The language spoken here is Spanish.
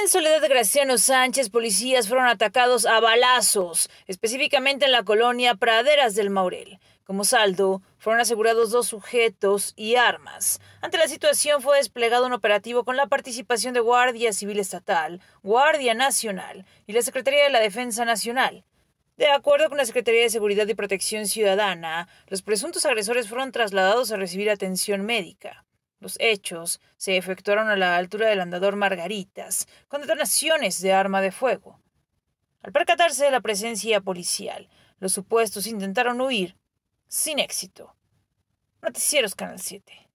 En Soledad de Graciano Sánchez, policías fueron atacados a balazos, específicamente en la colonia Praderas del Maurel. Como saldo, fueron asegurados dos sujetos y armas. Ante la situación fue desplegado un operativo con la participación de Guardia Civil Estatal, Guardia Nacional y la Secretaría de la Defensa Nacional. De acuerdo con la Secretaría de Seguridad y Protección Ciudadana, los presuntos agresores fueron trasladados a recibir atención médica. Los hechos se efectuaron a la altura del andador Margaritas, con detonaciones de arma de fuego. Al percatarse de la presencia policial, los supuestos intentaron huir, sin éxito. Noticieros Canal 7.